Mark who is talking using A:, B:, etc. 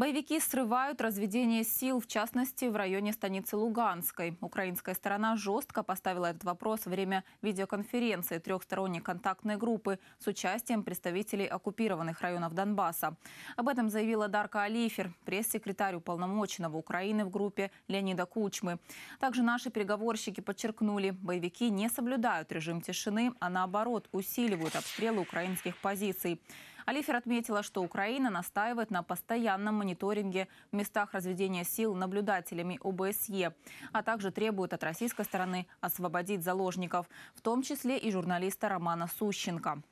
A: Боевики срывают разведение сил, в частности, в районе станицы Луганской. Украинская сторона жестко поставила этот вопрос во время видеоконференции трехсторонней контактной группы с участием представителей оккупированных районов Донбасса. Об этом заявила Дарка Алифер, пресс-секретарь уполномоченного Украины в группе Леонида Кучмы. Также наши переговорщики подчеркнули, боевики не соблюдают режим тишины, а наоборот усиливают обстрелы украинских позиций. Алифер отметила, что Украина настаивает на постоянном мониторинге мониторинге в местах разведения сил наблюдателями ОБСЕ, а также требует от российской стороны освободить заложников, в том числе и журналиста Романа Сущенко.